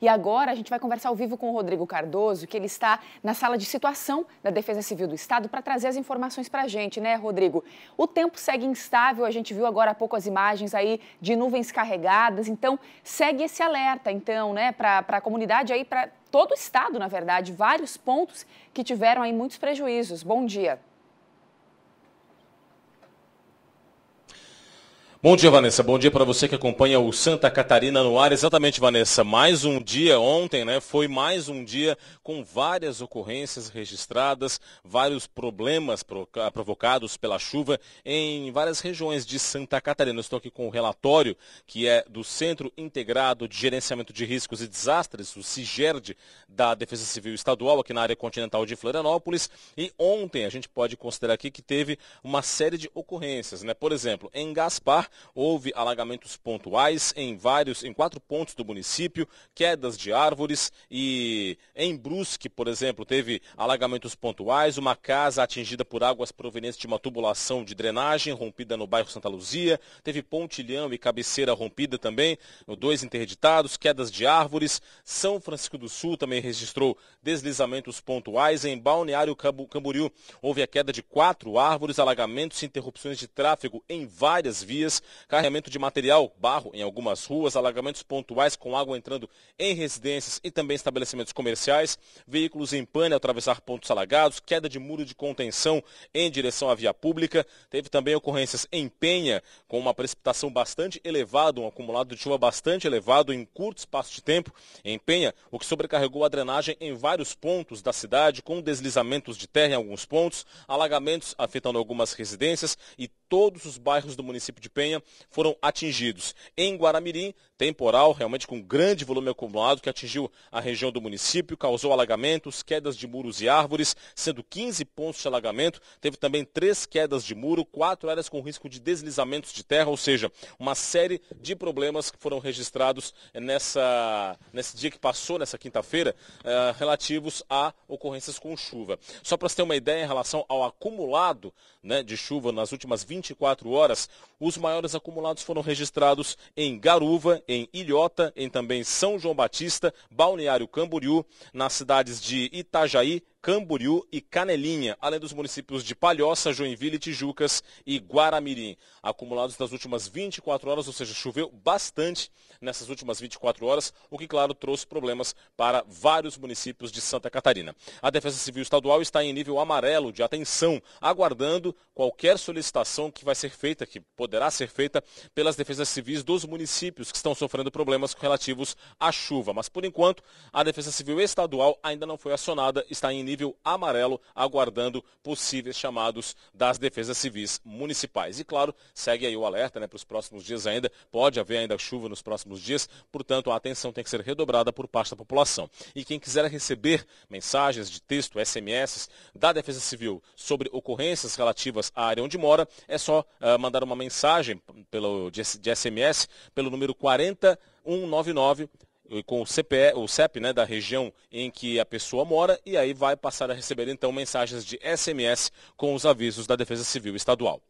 E agora a gente vai conversar ao vivo com o Rodrigo Cardoso, que ele está na sala de situação da Defesa Civil do Estado para trazer as informações para a gente, né, Rodrigo? O tempo segue instável, a gente viu agora há pouco as imagens aí de nuvens carregadas, então segue esse alerta, então, né, para a comunidade aí, para todo o Estado, na verdade, vários pontos que tiveram aí muitos prejuízos. Bom dia. Bom dia, Vanessa. Bom dia para você que acompanha o Santa Catarina no ar. Exatamente, Vanessa. Mais um dia ontem, né? Foi mais um dia com várias ocorrências registradas, vários problemas ah, provocados pela chuva em várias regiões de Santa Catarina. Eu estou aqui com o um relatório que é do Centro Integrado de Gerenciamento de Riscos e Desastres, o CIGERD, da Defesa Civil Estadual, aqui na área continental de Florianópolis. E ontem a gente pode considerar aqui que teve uma série de ocorrências, né? Por exemplo, em Gaspar, houve alagamentos pontuais em vários, em quatro pontos do município, quedas de árvores e em Brusque, por exemplo, teve alagamentos pontuais, uma casa atingida por águas provenientes de uma tubulação de drenagem rompida no bairro Santa Luzia, teve pontilhão e cabeceira rompida também, dois interditados, quedas de árvores. São Francisco do Sul também registrou deslizamentos pontuais. Em Balneário Camboriú houve a queda de quatro árvores, alagamentos e interrupções de tráfego em várias vias carregamento de material, barro em algumas ruas, alagamentos pontuais com água entrando em residências e também estabelecimentos comerciais, veículos em pane ao atravessar pontos alagados, queda de muro de contenção em direção à via pública. Teve também ocorrências em Penha, com uma precipitação bastante elevada, um acumulado de chuva bastante elevado em curto espaço de tempo. Em Penha, o que sobrecarregou a drenagem em vários pontos da cidade, com deslizamentos de terra em alguns pontos, alagamentos afetando algumas residências e todos os bairros do município de Penha foram atingidos. Em Guaramirim, temporal, realmente com grande volume acumulado, que atingiu a região do município, causou alagamentos, quedas de muros e árvores, sendo 15 pontos de alagamento. Teve também três quedas de muro, quatro áreas com risco de deslizamentos de terra, ou seja, uma série de problemas que foram registrados nessa, nesse dia que passou, nessa quinta-feira, eh, relativos a ocorrências com chuva. Só para você ter uma ideia em relação ao acumulado né, de chuva nas últimas 20 24 horas, os maiores acumulados foram registrados em Garuva, em Ilhota, em também São João Batista, Balneário Camboriú, nas cidades de Itajaí, Camboriú e Canelinha, além dos municípios de Palhoça, Joinville, Tijucas e Guaramirim. Acumulados das últimas 24 horas, ou seja, choveu bastante nessas últimas 24 horas, o que, claro, trouxe problemas para vários municípios de Santa Catarina. A Defesa Civil Estadual está em nível amarelo de atenção, aguardando qualquer solicitação que vai ser feita, que poderá ser feita pelas defesas civis dos municípios que estão sofrendo problemas relativos à chuva. Mas, por enquanto, a Defesa Civil Estadual ainda não foi acionada, está em nível amarelo, aguardando possíveis chamados das defesas civis municipais. E claro, segue aí o alerta né, para os próximos dias ainda, pode haver ainda chuva nos próximos dias, portanto a atenção tem que ser redobrada por parte da população. E quem quiser receber mensagens de texto, SMS, da Defesa Civil sobre ocorrências relativas à área onde mora, é só uh, mandar uma mensagem pelo, de, de SMS pelo número 40 199 eh, com o CPE, o CEP né, da região em que a pessoa mora e aí vai passar a receber então mensagens de SMS com os avisos da Defesa Civil Estadual.